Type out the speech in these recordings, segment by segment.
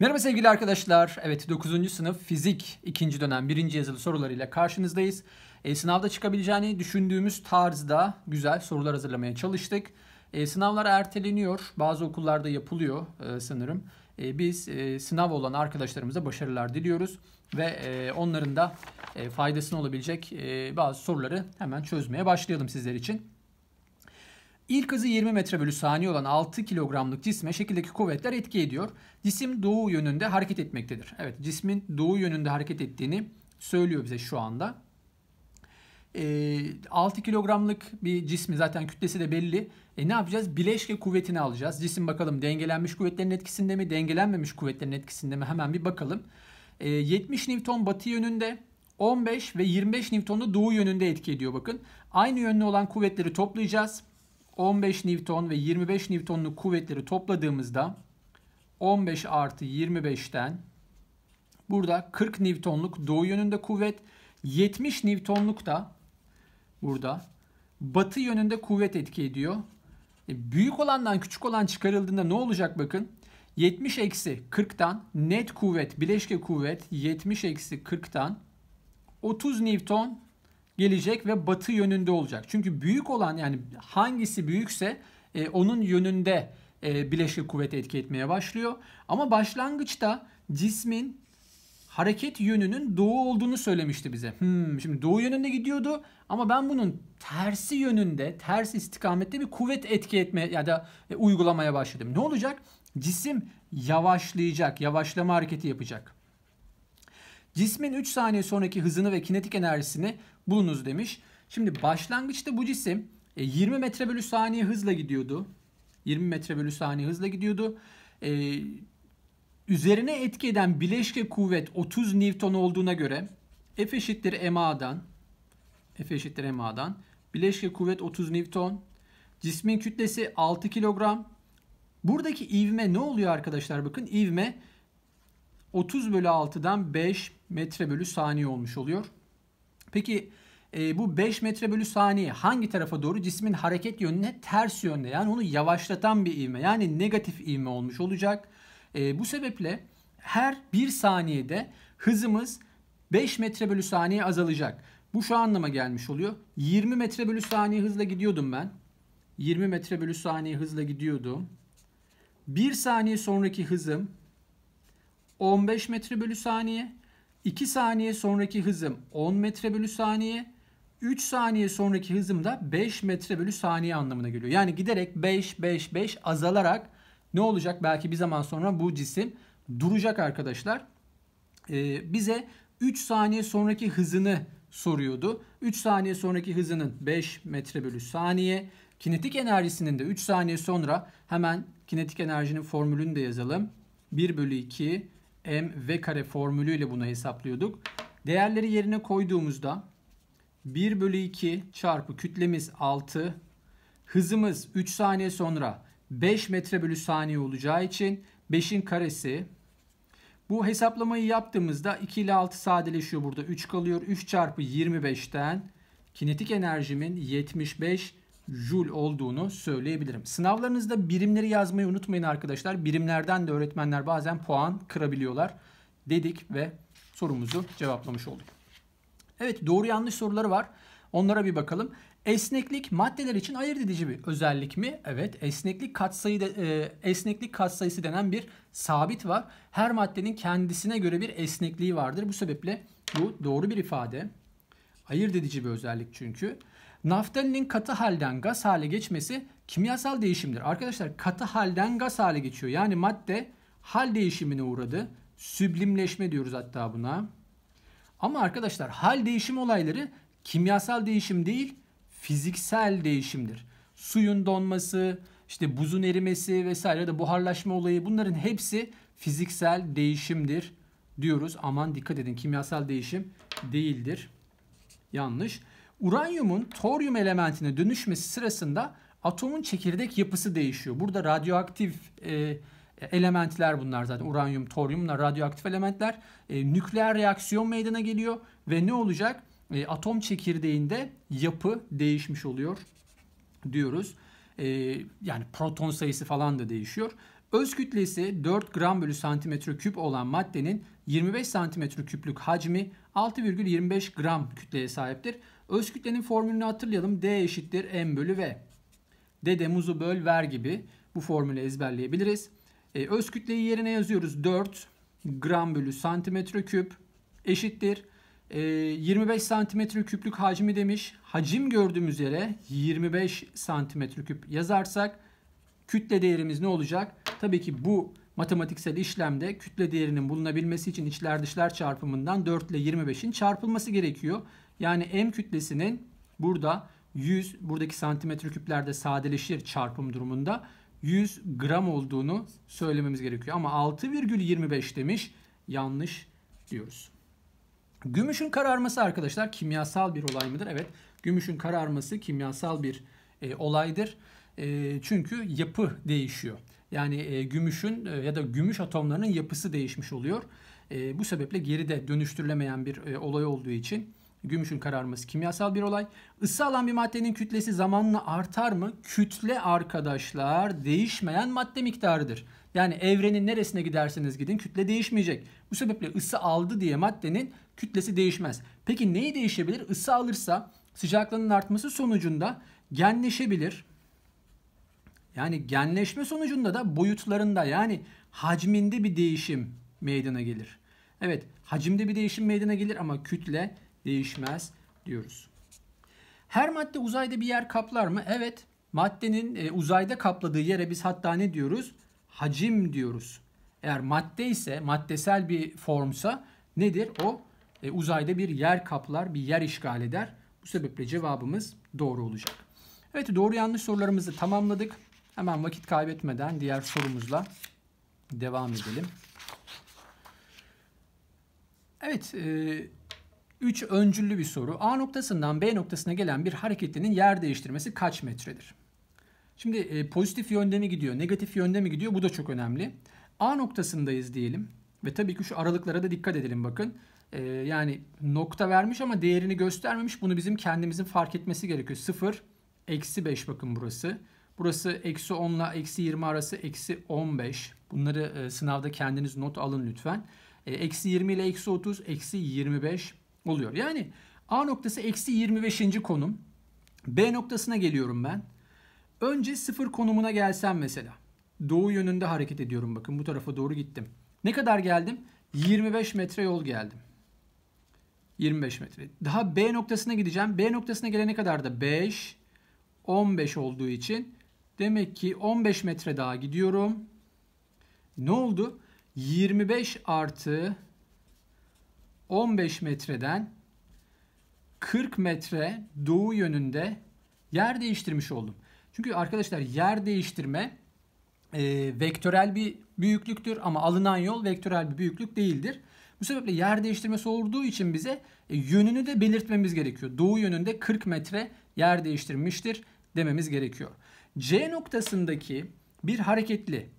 Merhaba sevgili arkadaşlar. Evet 9. sınıf fizik 2. dönem 1. yazılı sorularıyla karşınızdayız. E, sınavda çıkabileceğini düşündüğümüz tarzda güzel sorular hazırlamaya çalıştık. E, sınavlar erteleniyor. Bazı okullarda yapılıyor e, sanırım. E, biz e, sınav olan arkadaşlarımıza başarılar diliyoruz. Ve e, onların da e, faydasına olabilecek e, bazı soruları hemen çözmeye başlayalım sizler için. İlk hızı 20 metre bölü saniye olan 6 kilogramlık cisme şekildeki kuvvetler etki ediyor. Cisim doğu yönünde hareket etmektedir. Evet cismin doğu yönünde hareket ettiğini söylüyor bize şu anda. E, ee, 6 kilogramlık bir cismi zaten kütlesi de belli. E, ne yapacağız? Bileşke kuvvetini alacağız. Cisim bakalım dengelenmiş kuvvetlerin etkisinde mi, dengelenmemiş kuvvetlerin etkisinde mi hemen bir bakalım. E, ee, 70 Newton batı yönünde 15 ve 25 Newton da doğu yönünde etki ediyor bakın. Aynı yönlü olan kuvvetleri toplayacağız. 15 Newton ve 25 Newton'luk kuvvetleri topladığımızda 15 artı 25'ten burada 40 Newton'luk doğu yönünde kuvvet 70 Newton'luk da burada batı yönünde kuvvet etki ediyor. E, büyük olandan küçük olan çıkarıldığında ne olacak bakın. 70 eksi 40'tan net kuvvet, bileşke kuvvet 70 eksi 40'tan 30 Newton gelecek ve batı yönünde olacak. Çünkü büyük olan yani hangisi büyükse e, onun yönünde e, bileşik kuvvet etki etmeye başlıyor. Ama başlangıçta cismin hareket yönünün doğu olduğunu söylemişti bize. Hmm, şimdi doğu yönünde gidiyordu ama ben bunun tersi yönünde, ters istikamette bir kuvvet etki etme ya da e, uygulamaya başladım. Ne olacak? Cisim yavaşlayacak, yavaşlama hareketi yapacak. Cismin 3 saniye sonraki hızını ve kinetik enerjisini bulunuz demiş. Şimdi başlangıçta bu cisim 20 e, metre bölü saniye hızla gidiyordu. 20 metre bölü saniye hızla gidiyordu. Ee, üzerine etki eden bileşke kuvvet 30 Newton olduğuna göre F eşittir MA'dan F eşittir MA'dan bileşke kuvvet 30 Newton cismin kütlesi 6 kilogram buradaki ivme ne oluyor arkadaşlar bakın ivme 30 bölü 6'dan 5 metre bölü saniye olmuş oluyor. Peki e, bu 5 metre bölü saniye hangi tarafa doğru? Cismin hareket yönüne ters yönde yani onu yavaşlatan bir ivme yani negatif ivme olmuş olacak. E, bu sebeple her 1 saniyede hızımız 5 metre bölü saniye azalacak. Bu şu anlama gelmiş oluyor. 20 metre bölü saniye hızla gidiyordum ben. 20 metre bölü saniye hızla gidiyordum. 1 saniye sonraki hızım 15 metre bölü saniye. 2 saniye sonraki hızım 10 metre bölü saniye. 3 saniye sonraki hızım da 5 metre bölü saniye anlamına geliyor. Yani giderek 5, 5, 5 azalarak ne olacak? Belki bir zaman sonra bu cisim duracak arkadaşlar. Ee, bize 3 saniye sonraki hızını soruyordu. 3 saniye sonraki hızının 5 metre bölü saniye. Kinetik enerjisinin de 3 saniye sonra hemen kinetik enerjinin formülünü de yazalım. 1 bölü 2 m v kare formülüyle bunu hesaplıyorduk. Değerleri yerine koyduğumuzda 1 bölü 2 çarpı kütlemiz 6, hızımız 3 saniye sonra 5 metre bölü saniye olacağı için 5'in karesi. Bu hesaplamayı yaptığımızda 2 ile 6 sadeleşiyor burada 3 kalıyor. 3 çarpı 25'ten kinetik enerjimin 75 jul olduğunu söyleyebilirim. Sınavlarınızda birimleri yazmayı unutmayın arkadaşlar. Birimlerden de öğretmenler bazen puan kırabiliyorlar dedik ve sorumuzu cevaplamış olduk. Evet doğru yanlış soruları var. Onlara bir bakalım. Esneklik maddeler için ayırt edici bir özellik mi? Evet, esneklik katsayı de, e, esneklik katsayısı denen bir sabit var. Her maddenin kendisine göre bir esnekliği vardır. Bu sebeple bu doğru bir ifade. Ayırt edici bir özellik çünkü. Naftalinin katı halden gaz hale geçmesi kimyasal değişimdir. Arkadaşlar katı halden gaz hale geçiyor. Yani madde hal değişimine uğradı. Süblimleşme diyoruz hatta buna. Ama arkadaşlar hal değişim olayları kimyasal değişim değil, fiziksel değişimdir. Suyun donması, işte buzun erimesi vesaire de buharlaşma olayı bunların hepsi fiziksel değişimdir diyoruz. Aman dikkat edin kimyasal değişim değildir. Yanlış. Uranyumun toryum elementine dönüşmesi sırasında atomun çekirdek yapısı değişiyor. Burada radyoaktif e, elementler bunlar zaten. Uranyum, toryumla radyoaktif elementler. E, nükleer reaksiyon meydana geliyor ve ne olacak? E, atom çekirdeğinde yapı değişmiş oluyor diyoruz. E, yani proton sayısı falan da değişiyor. Öz kütlesi 4 gram bölü santimetre küp olan maddenin 25 santimetre küplük hacmi 6,25 gram kütleye sahiptir. Öz kütlenin formülünü hatırlayalım. D eşittir M bölü V. D muzu böl ver gibi bu formülü ezberleyebiliriz. Ee, öz kütleyi yerine yazıyoruz. 4 gram bölü santimetre küp eşittir. Ee, 25 santimetre küplük hacmi demiş. Hacim gördüğümüz yere 25 santimetre küp yazarsak Kütle değerimiz ne olacak? Tabii ki bu matematiksel işlemde kütle değerinin bulunabilmesi için içler dışlar çarpımından 4 ile 25'in çarpılması gerekiyor. Yani M kütlesinin burada 100 buradaki santimetre küplerde sadeleşir çarpım durumunda 100 gram olduğunu söylememiz gerekiyor. Ama 6,25 demiş yanlış diyoruz. Gümüşün kararması arkadaşlar kimyasal bir olay mıdır? Evet gümüşün kararması kimyasal bir e, olaydır. Ee, çünkü yapı değişiyor. Yani e, gümüşün e, ya da gümüş atomlarının yapısı değişmiş oluyor. Ee, bu sebeple geride dönüştürülemeyen bir e, olay olduğu için gümüşün kararması kimyasal bir olay. Isı alan bir maddenin kütlesi zamanla artar mı? Kütle arkadaşlar değişmeyen madde miktarıdır. Yani evrenin neresine giderseniz gidin kütle değişmeyecek. Bu sebeple ısı aldı diye maddenin kütlesi değişmez. Peki neyi değişebilir? Isı alırsa sıcaklığının artması sonucunda genleşebilir yani genleşme sonucunda da boyutlarında yani hacminde bir değişim meydana gelir. Evet hacimde bir değişim meydana gelir ama kütle değişmez diyoruz. Her madde uzayda bir yer kaplar mı? Evet maddenin e, uzayda kapladığı yere biz hatta ne diyoruz? Hacim diyoruz. Eğer madde ise maddesel bir formsa nedir? O e, uzayda bir yer kaplar, bir yer işgal eder. Bu sebeple cevabımız doğru olacak. Evet doğru yanlış sorularımızı tamamladık. Hemen vakit kaybetmeden diğer sorumuzla devam edelim. Evet, e, üç öncüllü bir soru. A noktasından B noktasına gelen bir hareketlinin yer değiştirmesi kaç metredir? Şimdi e, pozitif yönde mi gidiyor, negatif yönde mi gidiyor? Bu da çok önemli. A noktasındayız diyelim ve tabii ki şu aralıklara da dikkat edelim bakın. E, yani nokta vermiş ama değerini göstermemiş. Bunu bizim kendimizin fark etmesi gerekiyor. 0, eksi 5 bakın Burası. Burası eksi 10 ile eksi 20 arası eksi 15. Bunları e, sınavda kendiniz not alın lütfen. E, eksi 20 ile eksi 30, eksi 25 oluyor. Yani A noktası eksi 25. konum. B noktasına geliyorum ben. Önce sıfır konumuna gelsem mesela. Doğu yönünde hareket ediyorum bakın bu tarafa doğru gittim. Ne kadar geldim? 25 metre yol geldim. 25 metre. Daha B noktasına gideceğim. B noktasına gelene kadar da 5, 15 olduğu için Demek ki 15 metre daha gidiyorum. Ne oldu? 25 artı 15 metreden 40 metre doğu yönünde yer değiştirmiş oldum. Çünkü arkadaşlar yer değiştirme e, vektörel bir büyüklüktür ama alınan yol vektörel bir büyüklük değildir. Bu sebeple yer değiştirmesi olduğu için bize e, yönünü de belirtmemiz gerekiyor. Doğu yönünde 40 metre yer değiştirmiştir dememiz gerekiyor. C noktasındaki bir hareketli.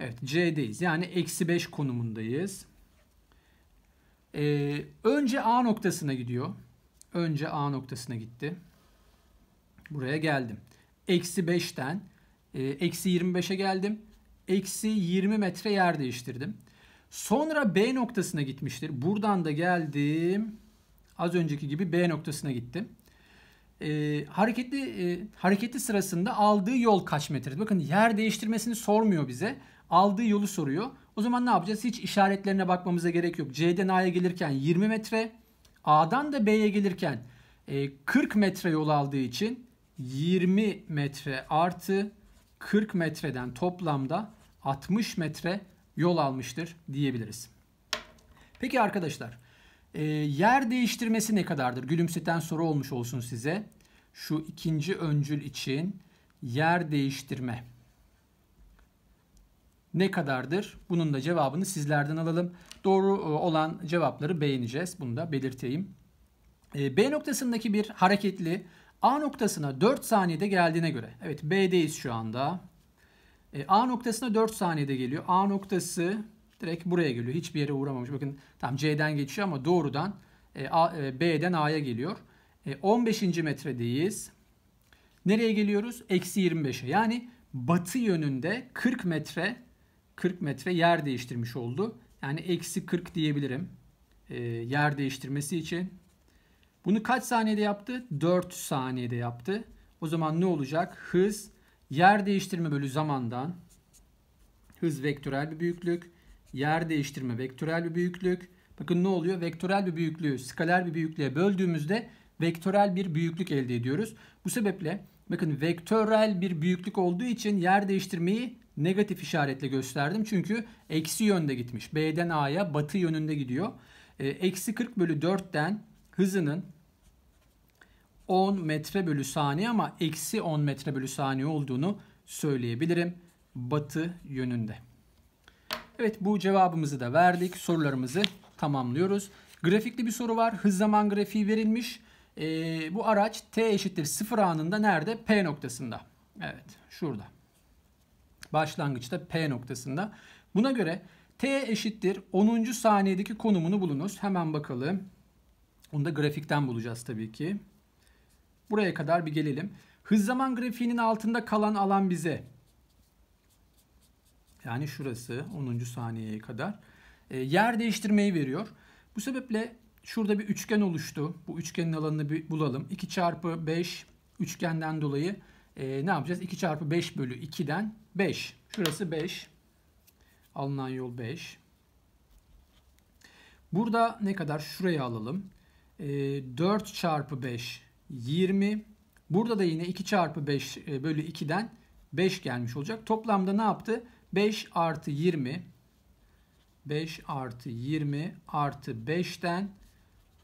Evet C'deyiz yani eksi 5 konumundayız. Ee, önce A noktasına gidiyor. Önce A noktasına gitti. Buraya geldim. Eksi 5'ten e, eksi 25'e geldim. Eksi 20 metre yer değiştirdim. Sonra B noktasına gitmiştir. Buradan da geldim. Az önceki gibi B noktasına gittim e, hareketli e, hareketi sırasında aldığı yol kaç metredir? Bakın yer değiştirmesini sormuyor bize. Aldığı yolu soruyor. O zaman ne yapacağız? Hiç işaretlerine bakmamıza gerek yok. C'den A'ya gelirken 20 metre, A'dan da B'ye gelirken e, 40 metre yol aldığı için 20 metre artı 40 metreden toplamda 60 metre yol almıştır diyebiliriz. Peki arkadaşlar e, yer değiştirmesi ne kadardır? Gülümseten soru olmuş olsun size. Şu ikinci öncül için yer değiştirme ne kadardır? Bunun da cevabını sizlerden alalım. Doğru e, olan cevapları beğeneceğiz. Bunu da belirteyim. Ee, B noktasındaki bir hareketli A noktasına 4 saniyede geldiğine göre. Evet B'deyiz şu anda. Ee, A noktasına 4 saniyede geliyor. A noktası direkt buraya geliyor. Hiçbir yere uğramamış. Bakın tam C'den geçiyor ama doğrudan e, A, e, B'den A'ya geliyor. E, 15. metredeyiz. Nereye geliyoruz? Eksi 25'e. Yani batı yönünde 40 metre 40 metre yer değiştirmiş oldu. Yani eksi 40 diyebilirim. E, yer değiştirmesi için. Bunu kaç saniyede yaptı? 4 saniyede yaptı. O zaman ne olacak? Hız yer değiştirme bölü zamandan hız vektörel bir büyüklük yer değiştirme, vektörel bir büyüklük. Bakın ne oluyor? Vektörel bir büyüklüğü skaler bir büyüklüğe böldüğümüzde vektörel bir büyüklük elde ediyoruz. Bu sebeple bakın vektörel bir büyüklük olduğu için yer değiştirmeyi negatif işaretle gösterdim. Çünkü eksi yönde gitmiş. B'den A'ya batı yönünde gidiyor. Ee, eksi 40 bölü 4'ten hızının 10 metre bölü saniye ama eksi 10 metre bölü saniye olduğunu söyleyebilirim. Batı yönünde. Evet bu cevabımızı da verdik. Sorularımızı tamamlıyoruz. Grafikli bir soru var. Hız zaman grafiği verilmiş. Ee, bu araç t eşittir 0 anında nerede? P noktasında. Evet şurada. Başlangıçta P noktasında. Buna göre t eşittir 10. saniyedeki konumunu bulunuz. Hemen bakalım. Onu da grafikten bulacağız tabii ki. Buraya kadar bir gelelim. Hız zaman grafiğinin altında kalan alan bize yani şurası 10. saniyeye kadar e, yer değiştirmeyi veriyor. Bu sebeple şurada bir üçgen oluştu. Bu üçgenin alanını bir bulalım. 2 çarpı 5 üçgenden dolayı e, ne yapacağız? 2 çarpı 5 bölü 2'den 5. Şurası 5. Alınan yol 5. Burada ne kadar? Şuraya alalım. E, 4 çarpı 5 20. Burada da yine 2 çarpı 5 e, bölü 2'den 5 gelmiş olacak. Toplamda ne yaptı? 5 artı 20 5 artı 20 artı 5'ten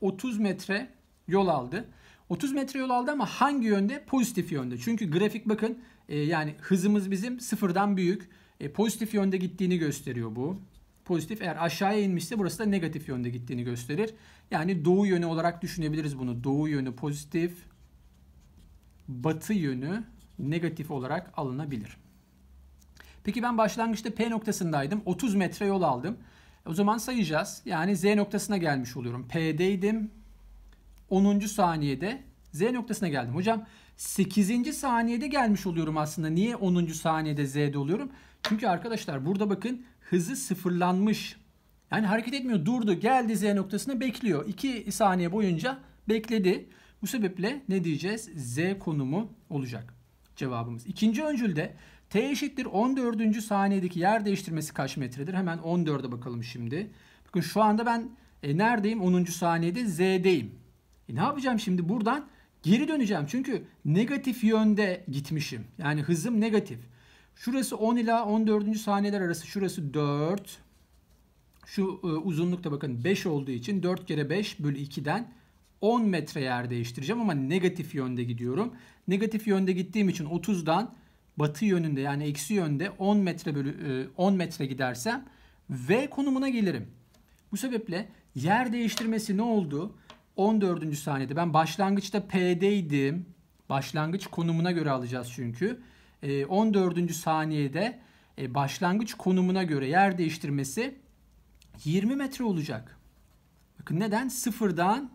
30 metre yol aldı. 30 metre yol aldı ama hangi yönde? Pozitif yönde. Çünkü grafik bakın e, yani hızımız bizim sıfırdan büyük. E, pozitif yönde gittiğini gösteriyor bu. Pozitif eğer aşağıya inmişse burası da negatif yönde gittiğini gösterir. Yani doğu yönü olarak düşünebiliriz bunu. Doğu yönü pozitif, batı yönü negatif olarak alınabilir. Peki ben başlangıçta P noktasındaydım. 30 metre yol aldım. O zaman sayacağız. Yani Z noktasına gelmiş oluyorum. P'deydim. 10. saniyede Z noktasına geldim. Hocam 8. saniyede gelmiş oluyorum aslında. Niye 10. saniyede Z'de oluyorum? Çünkü arkadaşlar burada bakın hızı sıfırlanmış. Yani hareket etmiyor. Durdu. Geldi Z noktasına bekliyor. 2 saniye boyunca bekledi. Bu sebeple ne diyeceğiz? Z konumu olacak cevabımız. İkinci öncülde T eşittir 14. saniyedeki yer değiştirmesi kaç metredir? Hemen 14'e bakalım şimdi. Bakın şu anda ben e, neredeyim? 10. saniyede Z'deyim. E, ne yapacağım şimdi? Buradan geri döneceğim. Çünkü negatif yönde gitmişim. Yani hızım negatif. Şurası 10 ila 14. saniyeler arası. Şurası 4. Şu e, uzunlukta bakın 5 olduğu için 4 kere 5 bölü 2'den 10 metre yer değiştireceğim ama negatif yönde gidiyorum. Negatif yönde gittiğim için 30'dan batı yönünde yani eksi yönde 10 metre bölü 10 e, metre gidersem V konumuna gelirim. Bu sebeple yer değiştirmesi ne oldu? 14. saniyede ben başlangıçta P'deydim. Başlangıç konumuna göre alacağız çünkü. 14. E, saniyede e, başlangıç konumuna göre yer değiştirmesi 20 metre olacak. Bakın neden? Sıfırdan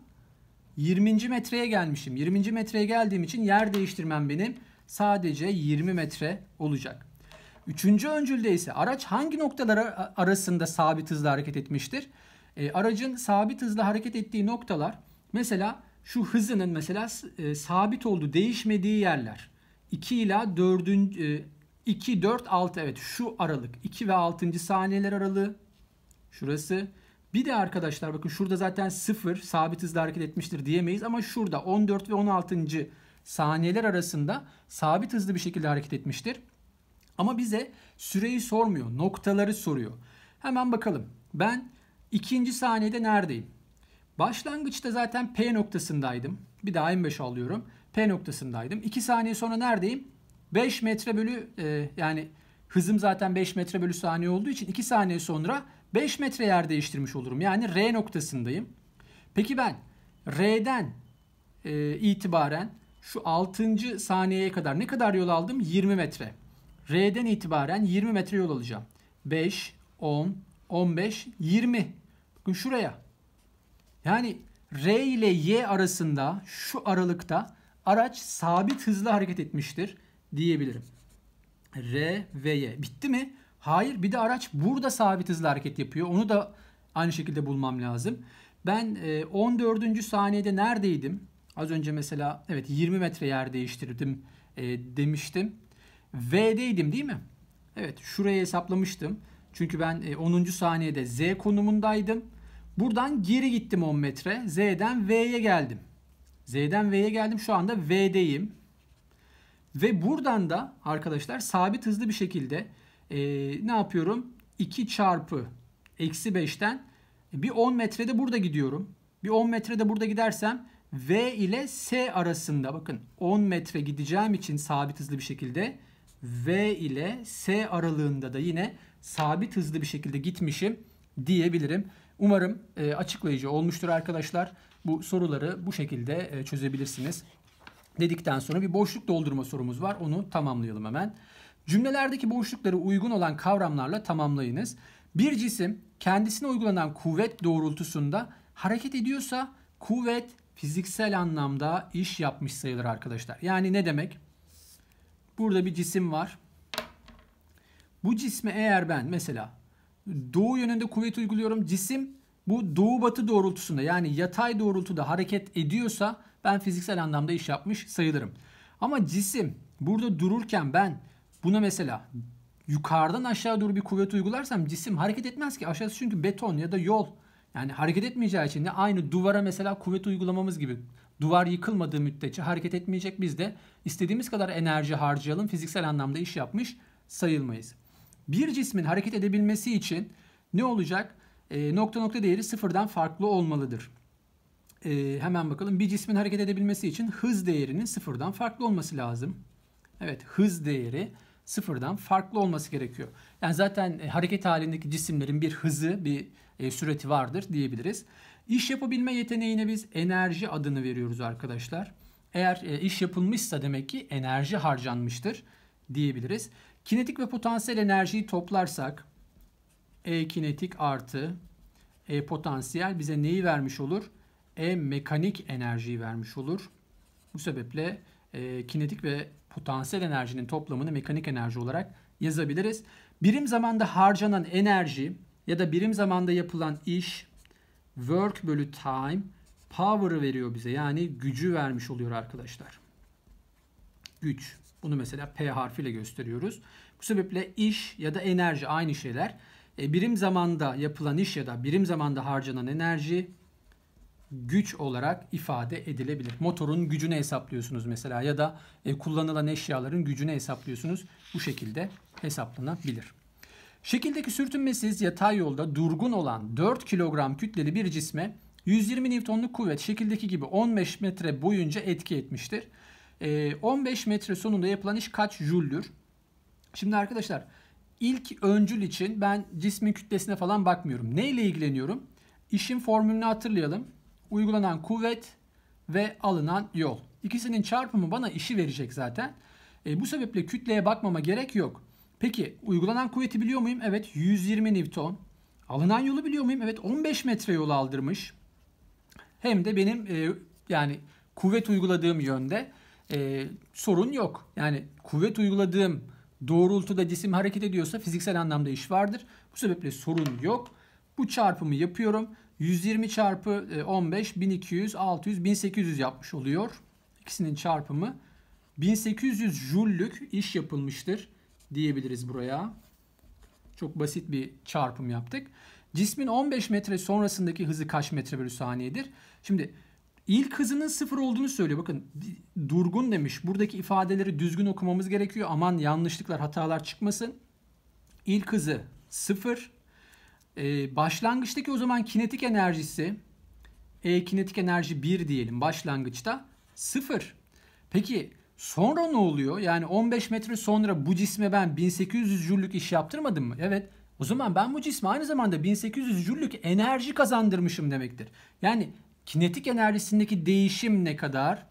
20. metreye gelmişim. 20. metreye geldiğim için yer değiştirmem benim sadece 20 metre olacak. Üçüncü öncülde ise araç hangi noktalar arasında sabit hızla hareket etmiştir? E, aracın sabit hızla hareket ettiği noktalar mesela şu hızının mesela e, sabit olduğu değişmediği yerler. 2 ila 4. E, 2, 4, 6 evet şu aralık 2 ve 6. saniyeler aralığı şurası. Bir de arkadaşlar bakın şurada zaten 0 sabit hızla hareket etmiştir diyemeyiz ama şurada 14 ve 16 saniyeler arasında sabit hızlı bir şekilde hareket etmiştir. Ama bize süreyi sormuyor, noktaları soruyor. Hemen bakalım. Ben ikinci saniyede neredeyim? Başlangıçta zaten P noktasındaydım. Bir daha M5 alıyorum. P noktasındaydım. 2 saniye sonra neredeyim? 5 metre bölü e, yani hızım zaten 5 metre bölü saniye olduğu için 2 saniye sonra 5 metre yer değiştirmiş olurum. Yani R noktasındayım. Peki ben R'den e, itibaren şu 6. saniyeye kadar ne kadar yol aldım? 20 metre. R'den itibaren 20 metre yol alacağım. 5, 10, 15, 20. Bakın şuraya. Yani R ile Y arasında şu aralıkta araç sabit hızla hareket etmiştir diyebilirim. R ve Y. Bitti mi? Hayır. Bir de araç burada sabit hızla hareket yapıyor. Onu da aynı şekilde bulmam lazım. Ben 14. E, saniyede neredeydim? Az önce mesela evet 20 metre yer değiştirdim e, demiştim. V'deydim değil mi? Evet şurayı hesaplamıştım. Çünkü ben e, 10. saniyede Z konumundaydım. Buradan geri gittim 10 metre. Z'den V'ye geldim. Z'den V'ye geldim. Şu anda V'deyim. Ve buradan da arkadaşlar sabit hızlı bir şekilde e, ne yapıyorum? 2 çarpı eksi 5'ten bir 10 metrede burada gidiyorum. Bir 10 metrede burada gidersem V ile S arasında bakın 10 metre gideceğim için sabit hızlı bir şekilde V ile S aralığında da yine sabit hızlı bir şekilde gitmişim diyebilirim. Umarım e, açıklayıcı olmuştur arkadaşlar. Bu soruları bu şekilde e, çözebilirsiniz. Dedikten sonra bir boşluk doldurma sorumuz var. Onu tamamlayalım hemen. Cümlelerdeki boşlukları uygun olan kavramlarla tamamlayınız. Bir cisim kendisine uygulanan kuvvet doğrultusunda hareket ediyorsa kuvvet fiziksel anlamda iş yapmış sayılır arkadaşlar. Yani ne demek? Burada bir cisim var. Bu cisme eğer ben mesela doğu yönünde kuvvet uyguluyorum. Cisim bu doğu batı doğrultusunda yani yatay doğrultuda hareket ediyorsa ben fiziksel anlamda iş yapmış sayılırım. Ama cisim burada dururken ben buna mesela yukarıdan aşağı doğru bir kuvvet uygularsam cisim hareket etmez ki. Aşağısı çünkü beton ya da yol. Yani hareket etmeyeceği için de aynı duvara mesela kuvvet uygulamamız gibi duvar yıkılmadığı müddetçe hareket etmeyecek biz de istediğimiz kadar enerji harcayalım fiziksel anlamda iş yapmış sayılmayız. Bir cismin hareket edebilmesi için ne olacak? E, nokta nokta değeri sıfırdan farklı olmalıdır. E, hemen bakalım bir cismin hareket edebilmesi için hız değerinin sıfırdan farklı olması lazım. Evet hız değeri sıfırdan farklı olması gerekiyor. Yani zaten e, hareket halindeki cisimlerin bir hızı, bir e, süreti vardır diyebiliriz. İş yapabilme yeteneğine biz enerji adını veriyoruz arkadaşlar. Eğer e, iş yapılmışsa demek ki enerji harcanmıştır diyebiliriz. Kinetik ve potansiyel enerjiyi toplarsak E kinetik artı E potansiyel bize neyi vermiş olur? E mekanik enerjiyi vermiş olur. Bu sebeple e, kinetik ve potansiyel enerjinin toplamını mekanik enerji olarak yazabiliriz. Birim zamanda harcanan enerji ya da birim zamanda yapılan iş work bölü time power'ı veriyor bize. Yani gücü vermiş oluyor arkadaşlar. Güç. Bunu mesela P harfiyle gösteriyoruz. Bu sebeple iş ya da enerji aynı şeyler. E, birim zamanda yapılan iş ya da birim zamanda harcanan enerji güç olarak ifade edilebilir. Motorun gücünü hesaplıyorsunuz mesela ya da e, kullanılan eşyaların gücünü hesaplıyorsunuz. Bu şekilde hesaplanabilir. Şekildeki sürtünmesiz yatay yolda durgun olan 4 kilogram kütleli bir cisme 120 Newton'luk kuvvet şekildeki gibi 15 metre boyunca etki etmiştir. 15 e, metre sonunda yapılan iş kaç jüldür? Şimdi arkadaşlar ilk öncül için ben cismin kütlesine falan bakmıyorum. Neyle ilgileniyorum? İşin formülünü hatırlayalım uygulanan kuvvet ve alınan yol. İkisinin çarpımı bana işi verecek zaten. E, bu sebeple kütleye bakmama gerek yok. Peki uygulanan kuvveti biliyor muyum? Evet 120 Newton. Alınan yolu biliyor muyum? Evet 15 metre yol aldırmış. Hem de benim e, yani kuvvet uyguladığım yönde e, sorun yok. Yani kuvvet uyguladığım doğrultuda cisim hareket ediyorsa fiziksel anlamda iş vardır. Bu sebeple sorun yok. Bu çarpımı yapıyorum 120 çarpı 15 1200 600 1800 yapmış oluyor. İkisinin çarpımı 1800 jüllük iş yapılmıştır diyebiliriz buraya. Çok basit bir çarpım yaptık. Cismin 15 metre sonrasındaki hızı kaç metre bölü saniyedir? Şimdi ilk hızının sıfır olduğunu söylüyor. Bakın durgun demiş. Buradaki ifadeleri düzgün okumamız gerekiyor. Aman yanlışlıklar, hatalar çıkmasın. İlk hızı sıfır. Ee, başlangıçtaki o zaman kinetik enerjisi E kinetik enerji 1 diyelim başlangıçta 0. Peki sonra ne oluyor? Yani 15 metre sonra bu cisme ben 1800 jüllük iş yaptırmadım mı? Evet. O zaman ben bu cisme aynı zamanda 1800 jüllük enerji kazandırmışım demektir. Yani kinetik enerjisindeki değişim ne kadar?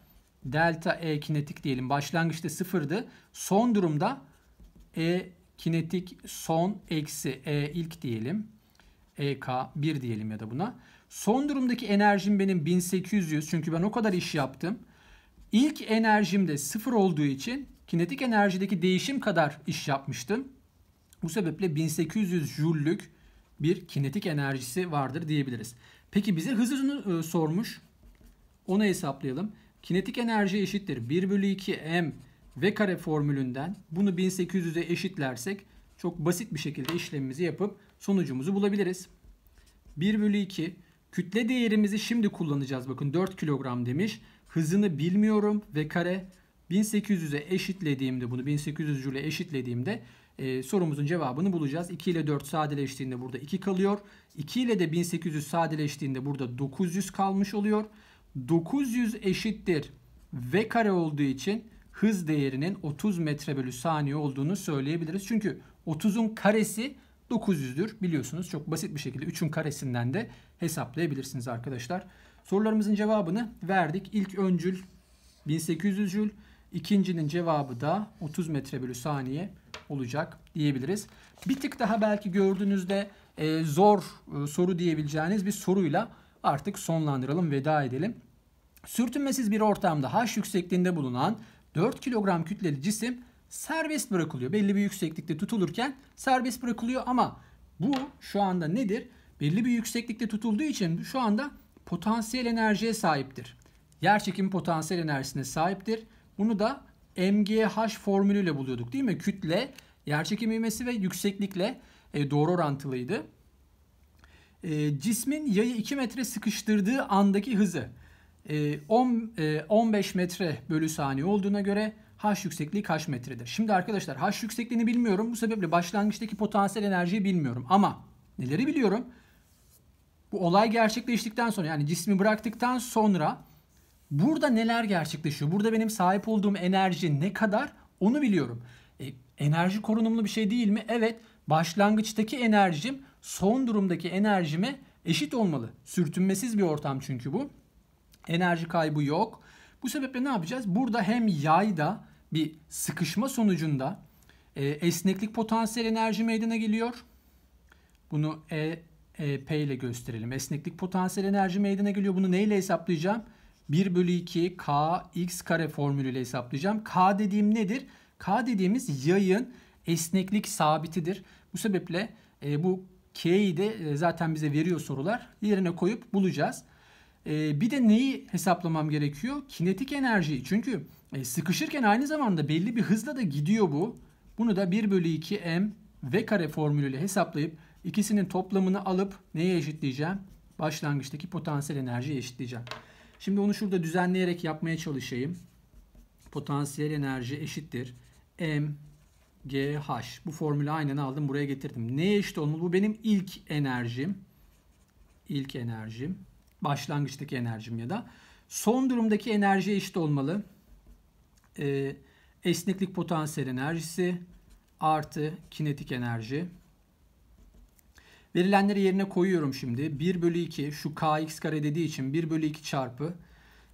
Delta E kinetik diyelim. Başlangıçta sıfırdı. Son durumda E kinetik son eksi E ilk diyelim. EK1 diyelim ya da buna. Son durumdaki enerjim benim 1800 çünkü ben o kadar iş yaptım. İlk enerjim de sıfır olduğu için kinetik enerjideki değişim kadar iş yapmıştım. Bu sebeple 1800 jüllük bir kinetik enerjisi vardır diyebiliriz. Peki bize hızını e, sormuş. Onu hesaplayalım. Kinetik enerji eşittir 1 bölü 2 m v kare formülünden bunu 1800'e eşitlersek çok basit bir şekilde işlemimizi yapıp sonucumuzu bulabiliriz. 1 bölü 2 kütle değerimizi şimdi kullanacağız. Bakın 4 kilogram demiş. Hızını bilmiyorum ve kare 1800'e eşitlediğimde bunu 1800 ile eşitlediğimde e, sorumuzun cevabını bulacağız. 2 ile 4 sadeleştiğinde burada 2 kalıyor. 2 ile de 1800 sadeleştiğinde burada 900 kalmış oluyor. 900 eşittir v kare olduğu için hız değerinin 30 metre bölü saniye olduğunu söyleyebiliriz. Çünkü 30'un karesi 900'dür. Biliyorsunuz çok basit bir şekilde 3'ün karesinden de hesaplayabilirsiniz arkadaşlar. Sorularımızın cevabını verdik. İlk öncül 1800 jül, ikincinin cevabı da 30 metre bölü saniye olacak diyebiliriz. Bir tık daha belki gördüğünüzde e, zor e, soru diyebileceğiniz bir soruyla artık sonlandıralım, veda edelim. Sürtünmesiz bir ortamda H yüksekliğinde bulunan 4 kilogram kütleli cisim serbest bırakılıyor. Belli bir yükseklikte tutulurken serbest bırakılıyor ama bu şu anda nedir? Belli bir yükseklikte tutulduğu için şu anda potansiyel enerjiye sahiptir. Yerçekim potansiyel enerjisine sahiptir. Bunu da MGH formülüyle buluyorduk değil mi? Kütle, yerçekim ivmesi ve yükseklikle e, doğru orantılıydı. E, cismin yayı 2 metre sıkıştırdığı andaki hızı e, 10, e, 15 metre bölü saniye olduğuna göre H yüksekliği kaç metredir? Şimdi arkadaşlar H yüksekliğini bilmiyorum. Bu sebeple başlangıçtaki potansiyel enerjiyi bilmiyorum. Ama neleri biliyorum? Bu olay gerçekleştikten sonra yani cismi bıraktıktan sonra burada neler gerçekleşiyor? Burada benim sahip olduğum enerji ne kadar? Onu biliyorum. E, enerji korunumlu bir şey değil mi? Evet. Başlangıçtaki enerjim son durumdaki enerjime eşit olmalı. Sürtünmesiz bir ortam çünkü bu. Enerji kaybı yok. Bu sebeple ne yapacağız? Burada hem yayda bir sıkışma sonucunda e, esneklik potansiyel enerji meydana geliyor. Bunu e, e, P ile gösterelim. Esneklik potansiyel enerji meydana geliyor. Bunu neyle hesaplayacağım? 1 bölü 2 K X kare formülüyle hesaplayacağım. K dediğim nedir? K dediğimiz yayın esneklik sabitidir. Bu sebeple e, bu K'yi de e, zaten bize veriyor sorular. Yerine koyup bulacağız. E, bir de neyi hesaplamam gerekiyor? Kinetik enerjiyi. Çünkü e, sıkışırken aynı zamanda belli bir hızla da gidiyor bu. Bunu da 1 bölü 2 m v kare formülüyle hesaplayıp ikisinin toplamını alıp neye eşitleyeceğim? Başlangıçtaki potansiyel enerjiye eşitleyeceğim. Şimdi onu şurada düzenleyerek yapmaya çalışayım. Potansiyel enerji eşittir. M G H. Bu formülü aynen aldım buraya getirdim. Neye eşit olmalı? Bu benim ilk enerjim. İlk enerjim. Başlangıçtaki enerjim ya da. Son durumdaki enerjiye eşit olmalı e, esneklik potansiyel enerjisi artı kinetik enerji. Verilenleri yerine koyuyorum şimdi. 1 bölü 2 şu kx kare dediği için 1 bölü 2 çarpı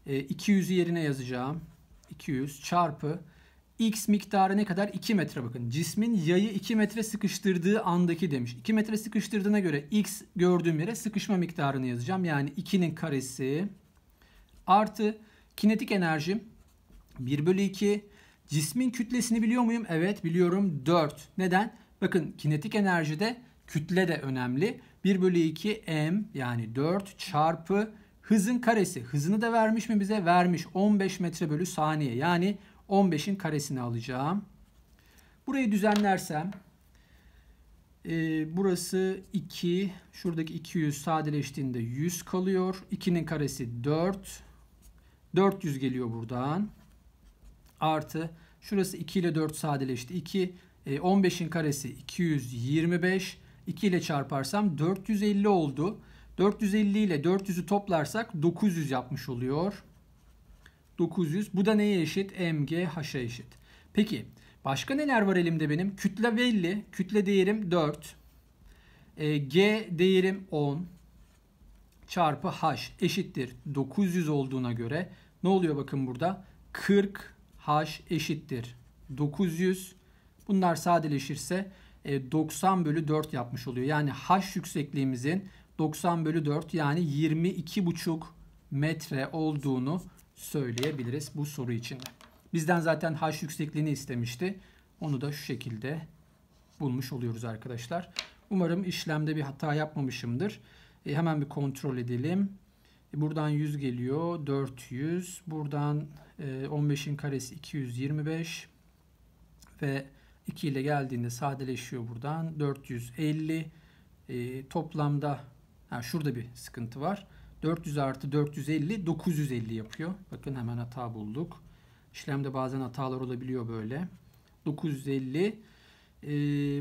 e, 200'ü yerine yazacağım. 200 çarpı x miktarı ne kadar? 2 metre bakın. Cismin yayı 2 metre sıkıştırdığı andaki demiş. 2 metre sıkıştırdığına göre x gördüğüm yere sıkışma miktarını yazacağım. Yani 2'nin karesi artı kinetik enerjim 1 bölü 2. Cismin kütlesini biliyor muyum? Evet biliyorum 4. Neden? Bakın kinetik enerjide kütle de önemli. 1 bölü 2 m yani 4 çarpı hızın karesi. Hızını da vermiş mi bize? Vermiş 15 metre bölü saniye yani 15'in karesini alacağım. Burayı düzenlersem e, burası 2 şuradaki 200 sadeleştiğinde 100 kalıyor. 2'nin karesi 4 400 geliyor buradan artı şurası 2 ile 4 sadeleşti. 2 e, 15'in karesi 225. 2 ile çarparsam 450 oldu. 450 ile 400'ü toplarsak 900 yapmış oluyor. 900. Bu da neye eşit? MG H'a eşit. Peki başka neler var elimde benim? Kütle belli. Kütle değerim 4. E, G değerim 10 çarpı H eşittir 900 olduğuna göre ne oluyor bakın burada? 40 h eşittir 900. Bunlar sadeleşirse 90 e, bölü 4 yapmış oluyor. Yani h yüksekliğimizin 90 bölü 4 yani 22,5 metre olduğunu söyleyebiliriz bu soru içinde. Bizden zaten h yüksekliğini istemişti. Onu da şu şekilde bulmuş oluyoruz arkadaşlar. Umarım işlemde bir hata yapmamışımdır. E, hemen bir kontrol edelim. E, buradan 100 geliyor. 400. Buradan 15'in ee, karesi 225 ve 2 ile geldiğinde sadeleşiyor buradan. 450 e, ee, toplamda ha, şurada bir sıkıntı var. 400 artı 450 950 yapıyor. Bakın hemen hata bulduk. işlemde bazen hatalar olabiliyor böyle. 950 e, ee,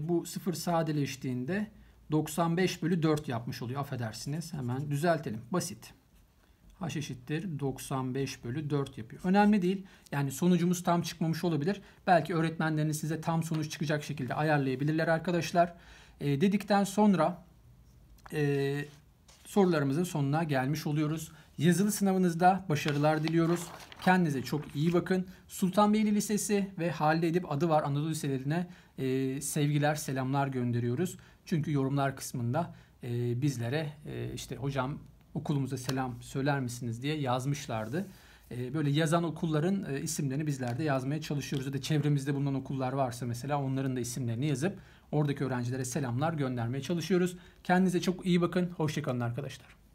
bu sıfır sadeleştiğinde 95 bölü 4 yapmış oluyor. Affedersiniz. Hemen düzeltelim. Basit h eşittir 95 bölü 4 yapıyor. Önemli değil. Yani sonucumuz tam çıkmamış olabilir. Belki öğretmenleriniz size tam sonuç çıkacak şekilde ayarlayabilirler arkadaşlar. E, dedikten sonra e, sorularımızın sonuna gelmiş oluyoruz. Yazılı sınavınızda başarılar diliyoruz. Kendinize çok iyi bakın. Sultanbeyli Lisesi ve Halide Edip adı var Anadolu Liselerine e, sevgiler, selamlar gönderiyoruz. Çünkü yorumlar kısmında e, bizlere e, işte hocam okulumuza selam söyler misiniz diye yazmışlardı. E, böyle yazan okulların e, isimlerini bizler de yazmaya çalışıyoruz. Ya da çevremizde bulunan okullar varsa mesela onların da isimlerini yazıp oradaki öğrencilere selamlar göndermeye çalışıyoruz. Kendinize çok iyi bakın. Hoşçakalın arkadaşlar.